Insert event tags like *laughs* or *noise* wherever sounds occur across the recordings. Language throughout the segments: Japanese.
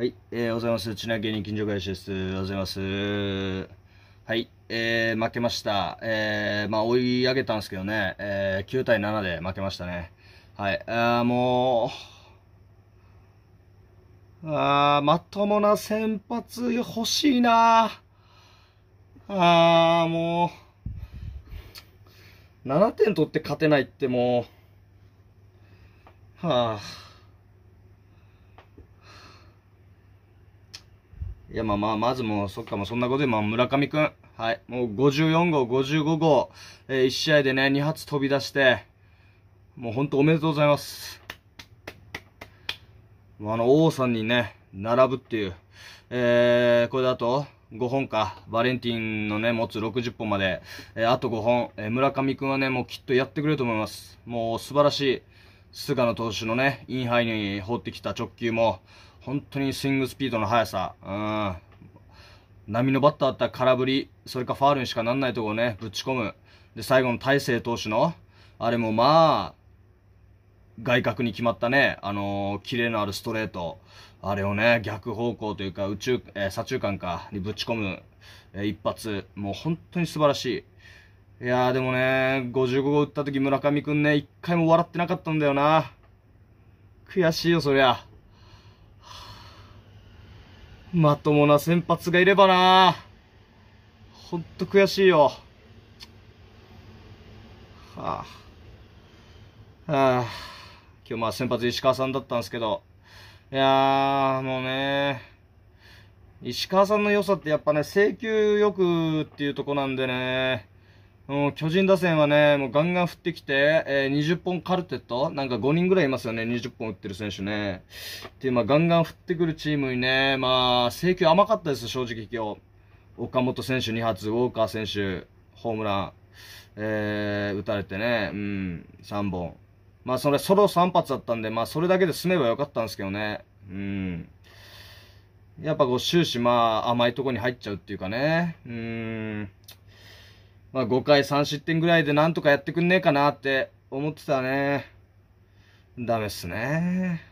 はい、えー、おはようございます。ちな芸人近所会社です。おはようございます。はい、えー、負けました。えー、まあ追い上げたんですけどね、えー、9対7で負けましたね。はい、あーもう、あまともな先発欲しいなあー、もう、7点取って勝てないってもう、はあいや、まあまあ、まずもう、そっか、もうそんなことで、まあ、村上くん。はい。もう54号、55号、えー、1試合でね、2発飛び出して、もう本当おめでとうございます。あの、王さんにね、並ぶっていう。えー、これだと、5本か、バレンティンのね、持つ60本まで、えー、あと5本、えー、村上君はね、もうきっとやってくれると思います。もう素晴らしい、菅野投手のね、インハイに放ってきた直球も、本当にスイングスピードの速さ、うん、波のバッターだったら空振り、それかファールにしかなんないところをね、ぶち込む。で、最後の大勢投手の、あれもまあ、外角に決まったね、あのー、キレのあるストレート、あれをね、逆方向というか、宇宙、えー、左中間か、にぶち込む、えー、一発、もう本当に素晴らしい。いやーでもね、55号打った時村上くんね、一回も笑ってなかったんだよな。悔しいよ、そりゃ。まともな先発がいればなほんと悔しいよ。はあ。はあ。今日まあ先発石川さんだったんですけど、いやぁ、もうね石川さんの良さってやっぱね、求よくっていうとこなんでね、巨人打線はね、もうガンガン振ってきて、えー、20本カルテットなんか5人ぐらいいますよね、20本打ってる選手ね。っていう、まあ、ガンガン振ってくるチームにね、まあ、制球甘かったです、正直今日。岡本選手2発、ウォーカー選手、ホームラン、えー、打たれてね、うん、3本。まあ、それ、ソロ3発だったんで、まあ、それだけで済めばよかったんですけどね。うん。やっぱこう、終始、まあ、甘いとこに入っちゃうっていうかね。うん。まあ、5回3失点ぐらいでなんとかやってくんねえかなって思ってたね。ダメっすね。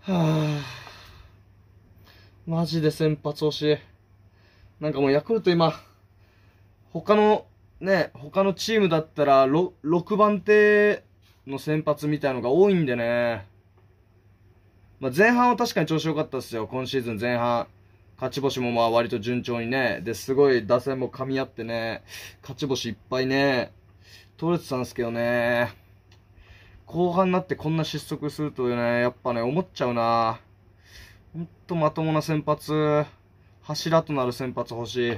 はあ。マジで先発欲しい。なんかもうヤクルト今、他の、ね、他のチームだったら、6番手の先発みたいのが多いんでね。まあ、前半は確かに調子良かったっすよ。今シーズン前半。勝ち星もまあ割と順調にね、で、すごい打線も噛み合ってね、勝ち星いっぱいね、取れてたんですけどね、後半になってこんな失速するとね、やっぱね、思っちゃうな。ほんとまともな先発、柱となる先発欲しい。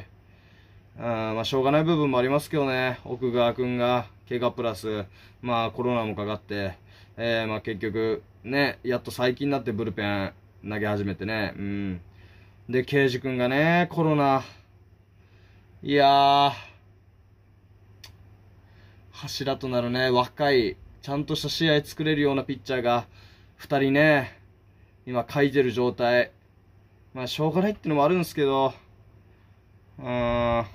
あまあ、しょうがない部分もありますけどね、奥川君が、怪我プラス、まあ、コロナもかかって、えー、まあ、結局、ね、やっと最近になってブルペン投げ始めてね、うん。で、刑事君がね、コロナ。いやー、柱となるね、若い、ちゃんとした試合作れるようなピッチャーが、2人ね、今、書いてる状態。まあ、しょうがないってのもあるんですけど、うーん、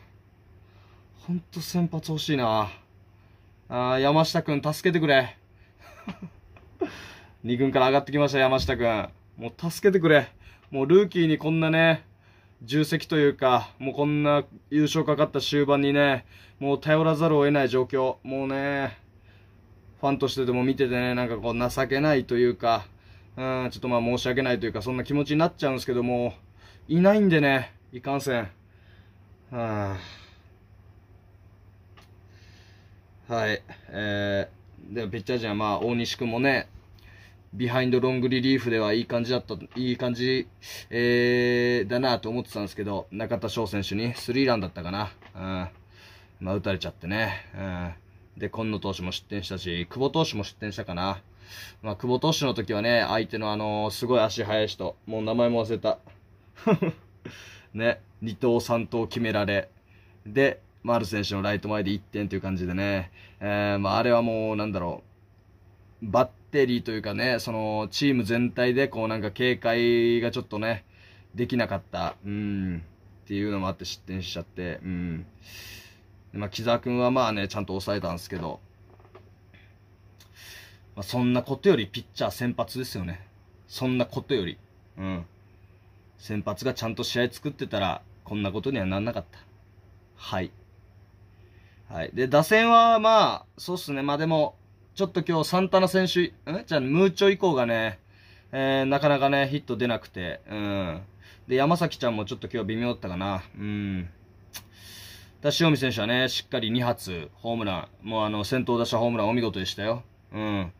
ほんと先発欲しいな。あー、山下君、助けてくれ。2 *laughs* 軍から上がってきました、山下君。もう助けてくれ。もうルーキーにこんなね、重責というか、もうこんな優勝かかった終盤にね、もう頼らざるを得ない状況、もうね、ファンとしてでも見ててね、なんかこう情けないというか、うん、ちょっとまあ申し訳ないというか、そんな気持ちになっちゃうんですけども、いないんでね、いかんせん。はあ、はい。えー、で、ピッチャー陣はまあ、大西君もね、ビハインドロングリリーフではいい感じだった、いい感じ、えー、だなと思ってたんですけど、中田翔選手にスリーランだったかな。うん。まあ、打たれちゃってね。うん。で、今野投手も失点したし、久保投手も失点したかな。まあ、久保投手の時はね、相手のあのー、すごい足速い人、もう名前も忘れた。*laughs* ね、2投3投決められ。で、丸選手のライト前で1点という感じでね、えー、まあ、あれはもう、なんだろう。バッテリーというかね、そのチーム全体でこうなんか警戒がちょっとね、できなかった、うん、っていうのもあって失点しちゃって、うん。まあ、木澤君はまあね、ちゃんと抑えたんですけど、まあ、そんなことよりピッチャー先発ですよね。そんなことより。うん。先発がちゃんと試合作ってたら、こんなことにはなんなかった。はい。はい。で、打線は、まあ、そうっすね。まあでも、ちょっと今日サンタナ選手、んじゃあ、ムーチョ以降がね、えー、なかなかね、ヒット出なくて、うん。で、山崎ちゃんもちょっと今日微妙だったかな、うん。だ塩見選手はね、しっかり2発、ホームラン、もうあの、先頭打者ホームランお見事でしたよ。うん。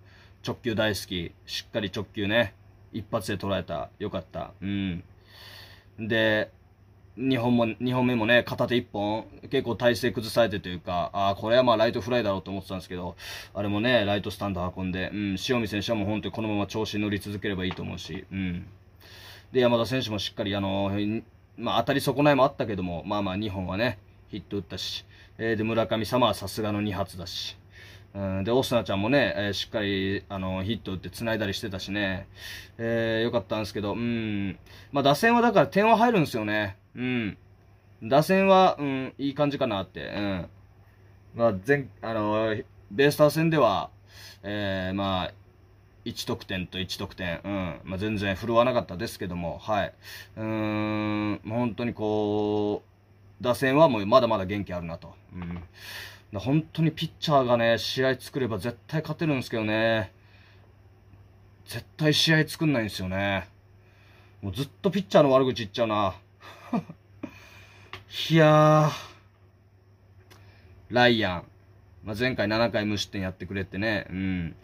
直球大好き、しっかり直球ね、一発で捉えた、よかった、うん。で、2本も、2本目もね、片手1本、結構体勢崩されてというか、あこれはまあライトフライだろうと思ってたんですけど、あれもね、ライトスタンド運んで、うん、塩見選手はもう本当にこのまま調子に乗り続ければいいと思うし、うん。で、山田選手もしっかり、あの、まあ、当たり損ないもあったけども、まあまあ2本はね、ヒット打ったし、えー、で、村上様はさすがの2発だし、うん、で、オスナちゃんもね、えー、しっかり、あの、ヒット打って繋いだりしてたしね、えー、よかったんですけど、うん。まあ、打線はだから点は入るんですよね。うん。打線は、うん、いい感じかなって、うん。まあ、前、あの、ベイスター戦では、えー、まあ、1得点と1得点、うんまあ、全然振るわなかったですけども、はい、うーん本当にこう打線はもうまだまだ元気あるなと。うん本当にピッチャーがね、試合作れば絶対勝てるんですけどね、絶対試合作んないんですよね。もうずっとピッチャーの悪口言っちゃうな。*laughs* いやー、ライアン。まあ、前回7回無失点やってくれてね、うん。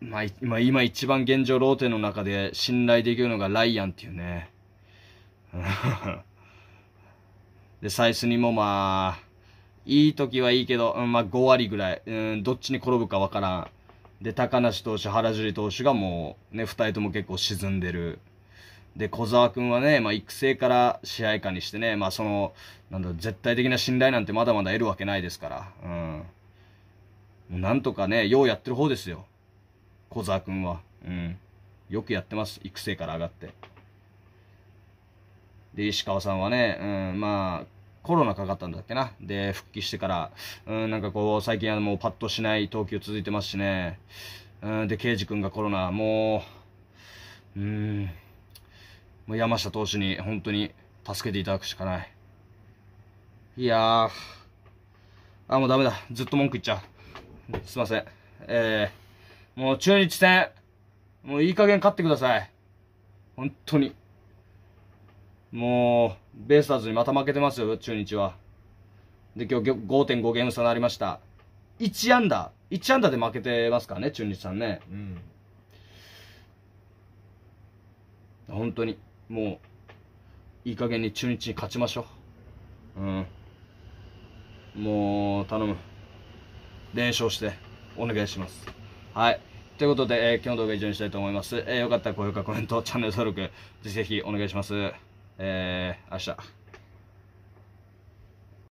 まあ、今、今一番現状ローテの中で信頼できるのがライアンっていうね。*laughs* で、サイスにもまあ、いい時はいいけど、うん、まあ、5割ぐらい、うん、どっちに転ぶかわからん。で、高梨投手、原樹投手がもう、ね、2人とも結構沈んでる。で、小沢君はね、まあ、育成から試合下にしてね、まあ、その、なんだ、絶対的な信頼なんてまだまだ得るわけないですから、うん。なんとかね、ようやってる方ですよ。小沢君は。うん。よくやってます。育成から上がって。で、石川さんはね、うん、まあ、コロナかかったんだっけな。で、復帰してから、うん、なんかこう、最近はもうパッとしない投球続いてますしね。うん、で、刑事君がコロナ、もう、うん、もう山下投手に本当に助けていただくしかない。いやー、あ、もうダメだ。ずっと文句言っちゃう。すいません。えー、もう中日戦、もういい加減勝ってください。本当に。もう、ベイスターズにまた負けてますよ、中日は。で、今日5.5ゲーム差になりました。1安打、1安打で負けてますからね、中日さんね。うん、本当に、もう、いい加減に中日に勝ちましょう。うん。もう、頼む。連勝して、お願いします。はい。ということで、えー、今日の動画以上にしたいと思います。えー、よかったら高評価、コメント、チャンネル登録、ぜひぜひお願いします。えー、明日。